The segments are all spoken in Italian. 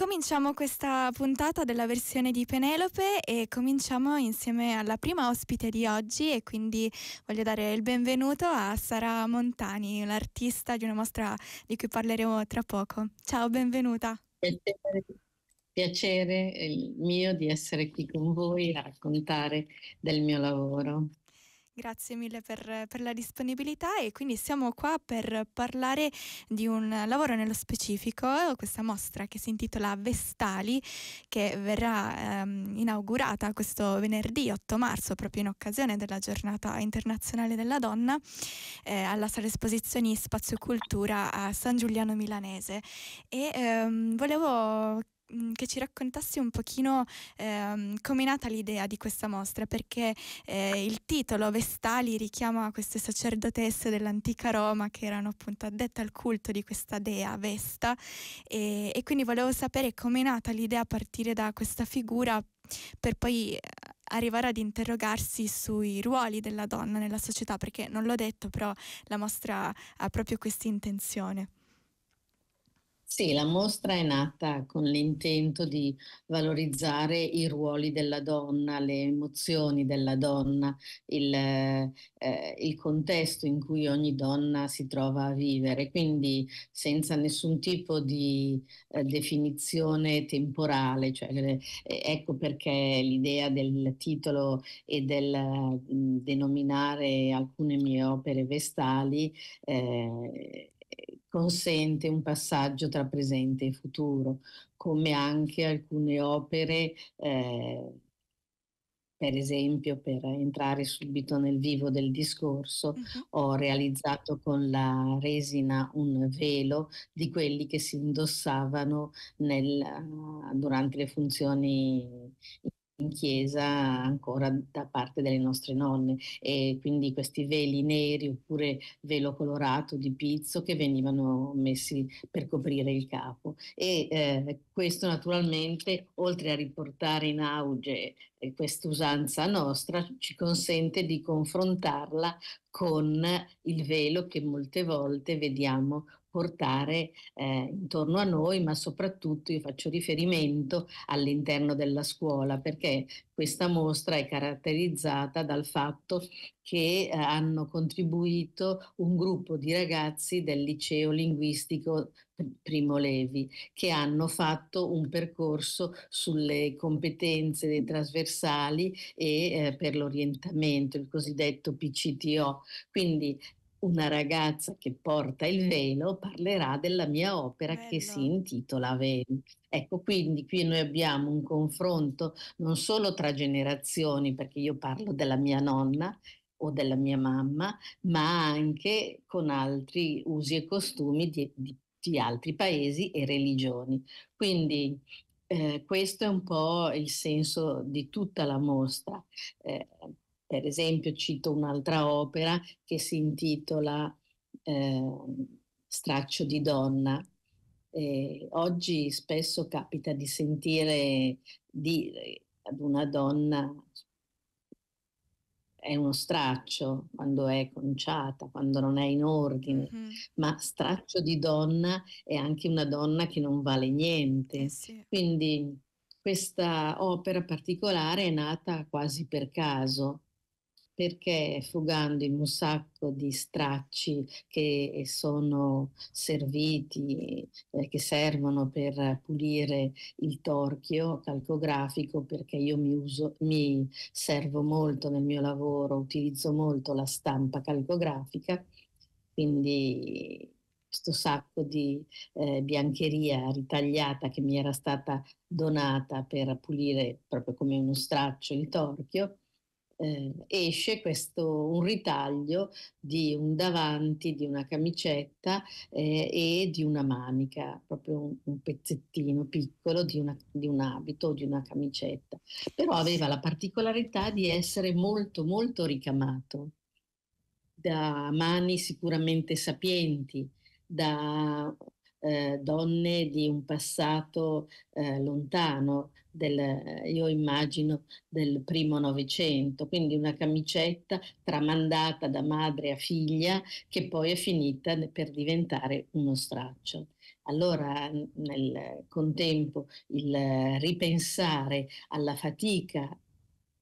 Cominciamo questa puntata della versione di Penelope e cominciamo insieme alla prima ospite di oggi e quindi voglio dare il benvenuto a Sara Montani, l'artista di una mostra di cui parleremo tra poco. Ciao, benvenuta. Piacere, piacere il mio di essere qui con voi a raccontare del mio lavoro. Grazie mille per, per, la disponibilità e quindi siamo qua per parlare di un lavoro nello specifico, questa mostra che si intitola Vestali, che verrà ehm, inaugurata questo venerdì 8 marzo, proprio in occasione della giornata internazionale della donna, eh, alla sala esposizioni Spazio Cultura a San Giuliano Milanese. E ehm, volevo Mm, che ci raccontassi un pochino ehm, come è nata l'idea di questa mostra, perché eh, il titolo Vestali richiama queste sacerdotesse dell'antica Roma che erano appunto addette al culto di questa dea Vesta e, e quindi volevo sapere come è nata l'idea a partire da questa figura per poi eh, arrivare ad interrogarsi sui ruoli della donna nella società, perché non l'ho detto, però la mostra ha proprio questa intenzione. Sì, la mostra è nata con l'intento di valorizzare i ruoli della donna, le emozioni della donna, il, eh, il, contesto in cui ogni donna si trova a vivere, quindi senza nessun tipo di eh, definizione temporale. Cioè, eh, ecco perché l'idea del titolo e del mh, mm, denominare alcune mie opere vestali eh, consente un passaggio tra presente e futuro, come anche alcune opere, eh, per esempio per entrare subito nel vivo del discorso, uh-huh. ho realizzato con la resina un velo di quelli che si indossavano nel, durante le funzioni in chiesa ancora da parte delle nostre nonne e quindi questi veli neri oppure velo colorato di pizzo che venivano messi per coprire il capo e eh, questo naturalmente oltre a riportare in auge eh, quest'usanza nostra ci consente di confrontarla con il velo che molte volte vediamo portare eh, intorno a noi, ma soprattutto io faccio riferimento all'interno della scuola, perché questa mostra è caratterizzata dal fatto che eh, hanno contribuito un gruppo di ragazzi del liceo linguistico Primo Levi, che hanno fatto un percorso sulle competenze trasversali e eh, per l'orientamento, il cosiddetto PCTO. Quindi una ragazza che porta il velo parlerà della mia opera Bello. che si intitola Velo. Ecco, quindi qui noi abbiamo un confronto non solo tra generazioni, perché io parlo della mia nonna o della mia mamma, ma anche con altri usi e costumi di, di, di altri paesi e religioni. Quindi eh, questo è un po' il senso di tutta la mostra. Eh, per esempio cito un'altra opera che si intitola eh, Straccio di donna. Eh, oggi spesso capita di sentire dire ad una donna è uno straccio quando è conciata, quando non è in ordine, mm-hmm. ma straccio di donna è anche una donna che non vale niente. Eh, sì. Quindi questa opera particolare è nata quasi per caso perché frugando in un sacco di stracci che sono serviti, eh, che servono per pulire il torchio calcografico, perché io mi, uso, mi servo molto nel mio lavoro, utilizzo molto la stampa calcografica, quindi questo sacco di eh, biancheria ritagliata che mi era stata donata per pulire proprio come uno straccio il torchio eh, esce questo, un ritaglio di un davanti, di una camicetta eh, e di una manica, proprio un, un pezzettino piccolo di, una, di un abito o di una camicetta. Però aveva la particolarità di essere molto molto ricamato da mani sicuramente sapienti, da eh, donne di un passato eh, lontano, del, eh, io immagino del primo Novecento, quindi una camicetta tramandata da madre a figlia che poi è finita per diventare uno straccio. Allora, nel contempo, il eh, ripensare alla fatica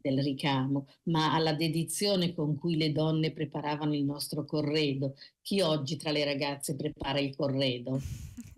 del ricamo, ma alla dedizione con cui le donne preparavano il nostro corredo. Chi oggi tra le ragazze prepara il corredo?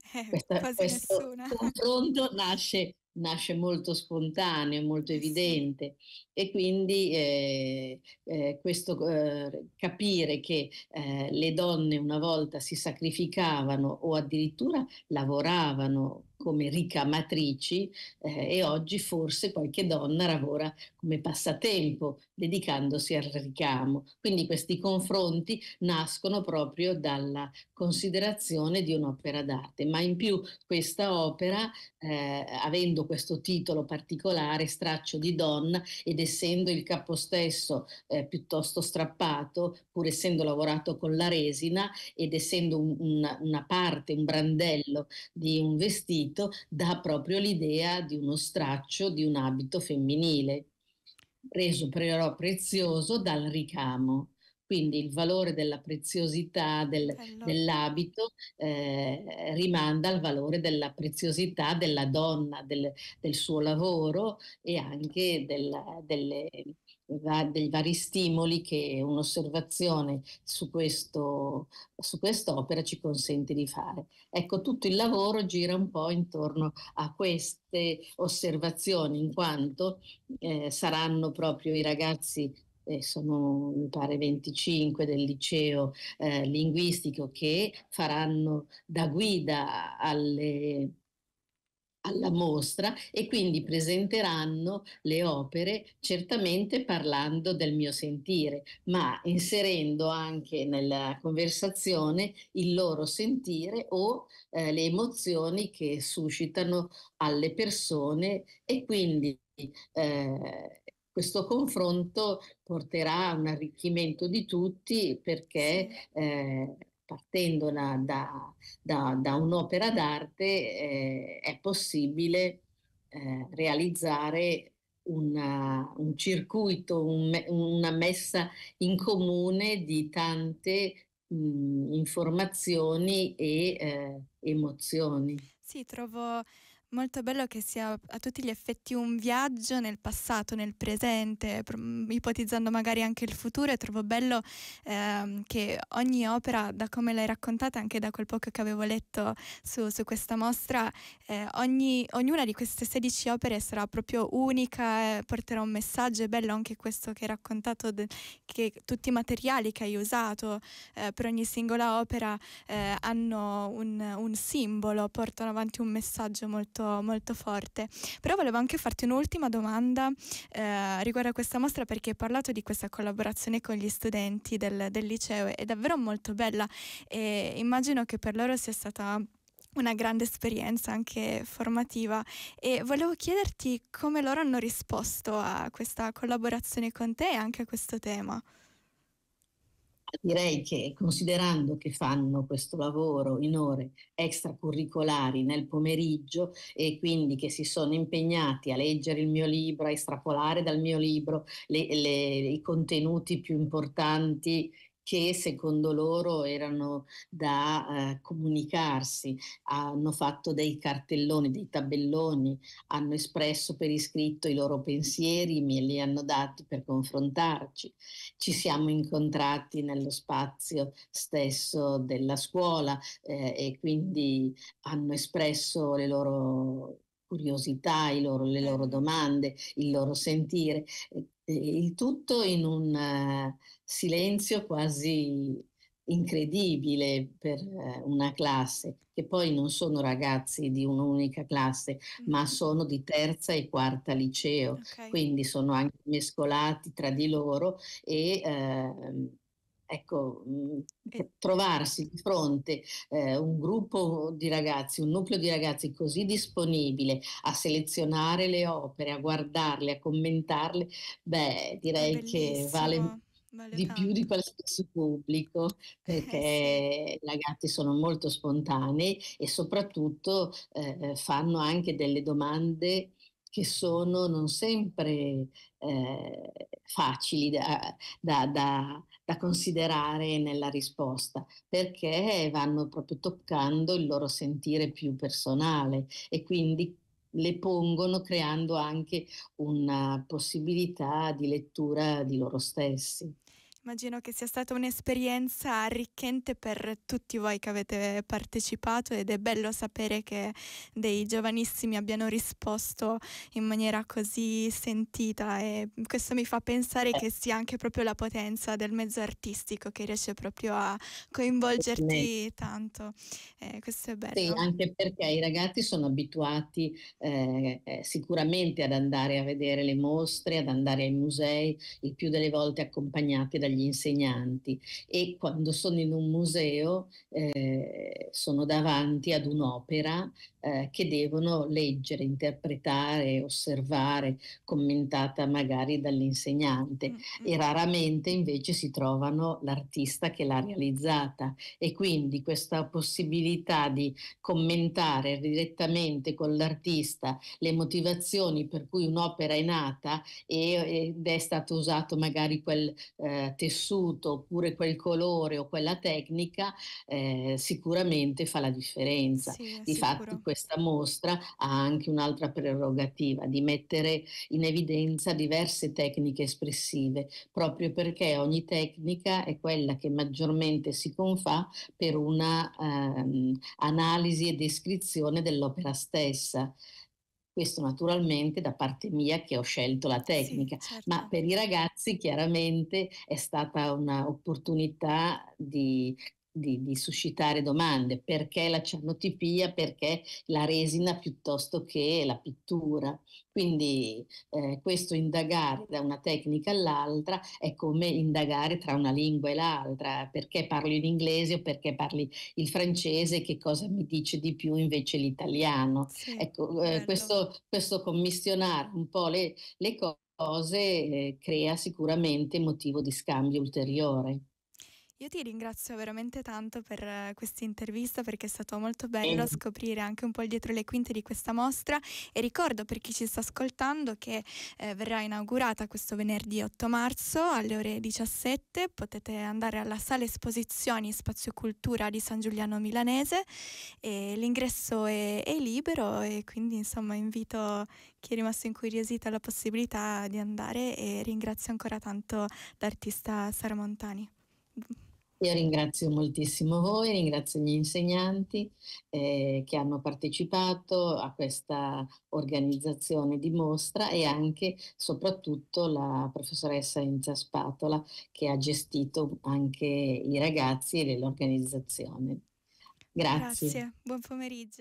Eh, Questa, questo confronto nasce, nasce, molto spontaneo, molto eh, evidente e quindi eh, eh, questo eh, capire che eh, le donne una volta si sacrificavano o addirittura lavoravano come ricamatrici eh, e oggi forse qualche donna lavora come passatempo dedicandosi al ricamo. Quindi questi confronti nascono proprio dalla considerazione di un'opera d'arte, ma in più questa opera, eh, avendo questo titolo particolare, Straccio di donna, ed essendo il capo stesso eh, piuttosto strappato, pur essendo lavorato con la resina ed essendo un, una, una parte, un brandello di un vestito, dà proprio l'idea di uno straccio di un abito femminile reso però prezioso dal ricamo. Quindi il valore della preziosità del, dell'abito eh, rimanda al valore della preziosità della donna, del, del suo lavoro e anche della, delle, dei vari stimoli che un'osservazione su, questo, su quest'opera ci consente di fare. Ecco, tutto il lavoro gira un po' intorno a queste osservazioni, in quanto eh, saranno proprio i ragazzi eh, sono mi pare 25 del liceo eh, linguistico che faranno da guida alle, alla mostra e quindi presenteranno le opere certamente parlando del mio sentire, ma inserendo anche nella conversazione il loro sentire o eh, le emozioni che suscitano alle persone e quindi eh, questo confronto porterà a un arricchimento di tutti perché eh, partendo da, da, da, da un'opera d'arte eh, è possibile eh, realizzare una, un circuito, un, una messa in comune di tante mh, informazioni e eh, emozioni. Sì, trovo Molto bello che sia a tutti gli effetti un viaggio nel passato, nel presente, mm, ipotizzando magari anche il futuro e trovo bello ehm, che ogni opera, da come l'hai raccontata, anche da quel poco che avevo letto su, su questa mostra, eh, ogni, ognuna di queste 16 opere sarà proprio unica, eh, porterà un messaggio, è bello anche questo che hai raccontato, de, che tutti i materiali che hai usato eh, per ogni singola opera eh, hanno un, un simbolo, portano avanti un messaggio molto molto, molto forte. Però volevo anche farti un'ultima domanda eh, riguardo a questa mostra perché hai parlato di questa collaborazione con gli studenti del, del liceo, è davvero molto bella e immagino che per loro sia stata una grande esperienza anche formativa e volevo chiederti come loro hanno risposto a questa collaborazione con te e anche a questo tema direi che considerando che fanno questo lavoro in ore extracurricolari nel pomeriggio e quindi che si sono impegnati a leggere il mio libro, a estrapolare dal mio libro le, le, i contenuti più importanti che secondo loro erano da eh, comunicarsi, hanno fatto dei cartelloni, dei tabelloni, hanno espresso per iscritto i loro pensieri, me li hanno dati per confrontarci. Ci siamo incontrati nello spazio stesso della scuola eh, e quindi hanno espresso le loro curiosità, i loro, le loro certo. domande, il loro sentire il tutto in un eh, silenzio quasi incredibile per eh, una classe, che poi non sono ragazzi di un'unica classe, mm-hmm. ma sono di terza e quarta liceo, okay. quindi sono anche mescolati tra di loro e eh, Ecco, mm, trovarsi di fronte eh, un gruppo di ragazzi, un nucleo di ragazzi così disponibile a selezionare le opere, a guardarle, a commentarle, beh, direi che vale Vale di tanto. più di qualsiasi pubblico eh, perché eh, sì. i ragazzi sono molto spontanei e soprattutto eh, fanno anche delle domande che sono non sempre eh, facili da, da, da, da, considerare nella risposta, perché vanno proprio toccando il loro sentire più personale e quindi le pongono creando anche una possibilità di lettura di loro stessi. Immagino che sia stata un'esperienza arricchente per tutti voi che avete partecipato ed è bello sapere che dei giovanissimi abbiano risposto in maniera così sentita e questo mi fa pensare che sia anche proprio la potenza del mezzo artistico che riesce proprio a coinvolgerti tanto. Eh, questo è bello. Sì, anche perché i ragazzi sono abituati eh, eh, sicuramente ad andare a vedere le mostre, ad andare ai musei, il più delle volte accompagnati dagli dagli insegnanti e quando sono in un museo eh, sono davanti ad un'opera eh, che devono leggere, interpretare, osservare, commentata magari dall'insegnante mm, mm. e raramente invece si trovano l'artista che l'ha realizzata e quindi questa possibilità di commentare direttamente con l'artista le motivazioni per cui un'opera è nata e, ed è stato usato magari quel eh, tessuto oppure quel colore o quella tecnica eh, sicuramente fa la differenza. Sì, Difatti sicuro. questa mostra ha anche un'altra prerogativa di mettere in evidenza diverse tecniche espressive, proprio perché ogni tecnica è quella che maggiormente si confà per una ehm, analisi e descrizione dell'opera stessa. Questo naturalmente da parte mia che ho scelto la tecnica, sì, certo. ma per i ragazzi chiaramente è stata un'opportunità di di, di, suscitare domande, perché la cianotipia, perché la resina piuttosto che la pittura. Quindi eh, questo indagare da una tecnica all'altra è come indagare tra una lingua e l'altra, perché parlo in inglese o perché parli il francese, che cosa mi dice di più invece l'italiano. Sì, ecco, eh, questo, questo, commissionare un po' le, le cose eh, crea sicuramente motivo di scambio ulteriore. Io ti ringrazio veramente tanto per eh, questa intervista perché è stato molto bello scoprire anche un po' il dietro le quinte di questa mostra e ricordo per chi ci sta ascoltando che eh, verrà inaugurata questo venerdì 8 marzo alle ore 17, potete andare alla sala esposizioni Spazio Cultura di San Giuliano Milanese e l'ingresso è, è libero e quindi insomma invito chi è rimasto incuriosito alla possibilità di andare e ringrazio ancora tanto l'artista Sara Montani. Io ringrazio moltissimo voi, ringrazio gli insegnanti eh, che hanno partecipato a questa organizzazione di mostra e anche soprattutto la professoressa Enza Spatola che ha gestito anche i ragazzi e l'organizzazione. Grazie. Grazie, buon pomeriggio.